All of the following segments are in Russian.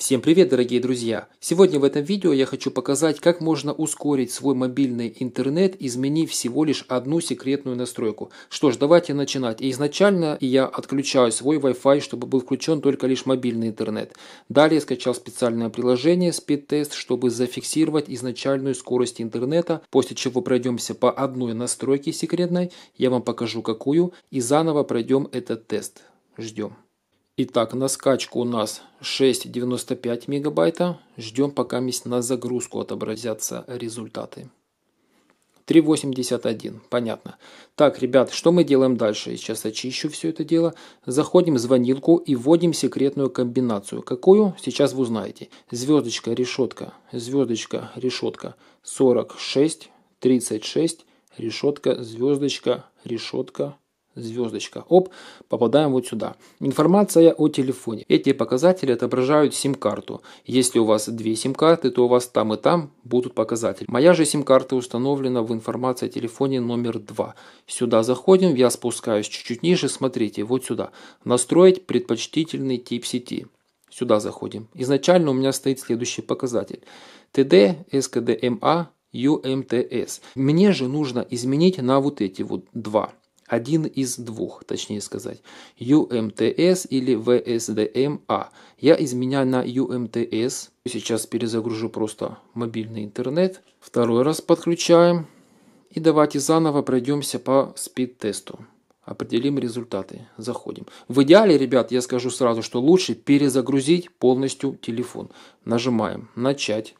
Всем привет, дорогие друзья! Сегодня в этом видео я хочу показать, как можно ускорить свой мобильный интернет, изменив всего лишь одну секретную настройку. Что ж, давайте начинать. изначально я отключаю свой Wi-Fi, чтобы был включен только лишь мобильный интернет. Далее скачал специальное приложение SpeedTest, чтобы зафиксировать изначальную скорость интернета, после чего пройдемся по одной настройке секретной, я вам покажу какую, и заново пройдем этот тест. Ждем. Итак, на скачку у нас 6,95 мегабайта. Ждем, пока на загрузку отобразятся результаты. 3.81, понятно. Так, ребят, что мы делаем дальше? сейчас очищу все это дело. Заходим в звонилку и вводим секретную комбинацию. Какую? Сейчас вы узнаете. Звездочка, решетка, звездочка, решетка. 46, 36, решетка, звездочка, решетка, звездочка, оп, попадаем вот сюда. Информация о телефоне. Эти показатели отображают сим-карту. Если у вас две сим-карты, то у вас там и там будут показатели. Моя же сим-карта установлена в информации о телефоне номер 2. Сюда заходим, я спускаюсь чуть-чуть ниже, смотрите, вот сюда. Настроить предпочтительный тип сети. Сюда заходим. Изначально у меня стоит следующий показатель. Td, СКДМА, UMTS. Мне же нужно изменить на вот эти вот два. Один из двух, точнее сказать. UMTS эм или VSDMA. Эм а. Я изменяю на UMTS. Эм Сейчас перезагружу просто мобильный интернет. Второй раз подключаем. И давайте заново пройдемся по спид-тесту. Определим результаты. Заходим. В идеале, ребят, я скажу сразу, что лучше перезагрузить полностью телефон. Нажимаем «Начать».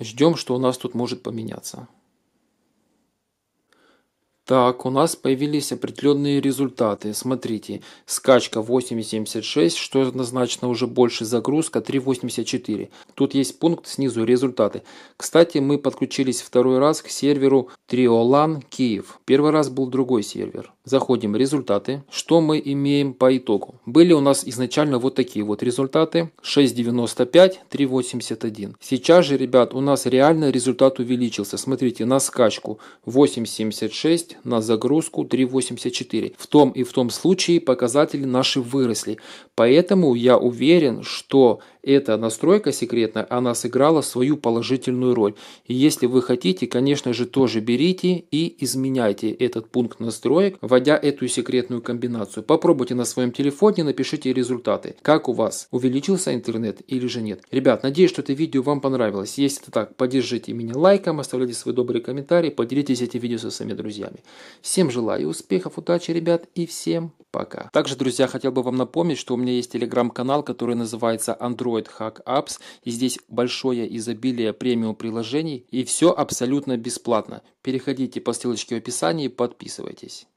Ждем, что у нас тут может поменяться. Так, у нас появились определенные результаты. Смотрите, скачка 8.76, что однозначно уже больше загрузка 3.84. Тут есть пункт снизу результаты. Кстати, мы подключились второй раз к серверу Triolan Киев. Первый раз был другой сервер. Заходим в результаты. Что мы имеем по итогу? Были у нас изначально вот такие вот результаты. 6,95, 3,81. Сейчас же, ребят, у нас реально результат увеличился. Смотрите, на скачку 8,76, на загрузку 3,84. В том и в том случае показатели наши выросли. Поэтому я уверен, что эта настройка секретная, она сыграла свою положительную роль. И если вы хотите, конечно же, тоже берите и изменяйте этот пункт настроек, вводя эту секретную комбинацию. Попробуйте на своем телефоне, напишите результаты. Как у вас? Увеличился интернет или же нет? Ребят, надеюсь, что это видео вам понравилось. Если это так, поддержите меня лайком, оставляйте свои добрые комментарии, поделитесь этим видео со своими друзьями. Всем желаю успехов, удачи, ребят, и всем Пока. Также, друзья, хотел бы вам напомнить, что у меня есть телеграм-канал, который называется Android Hack Apps. И здесь большое изобилие премиум приложений. И все абсолютно бесплатно. Переходите по ссылочке в описании и подписывайтесь.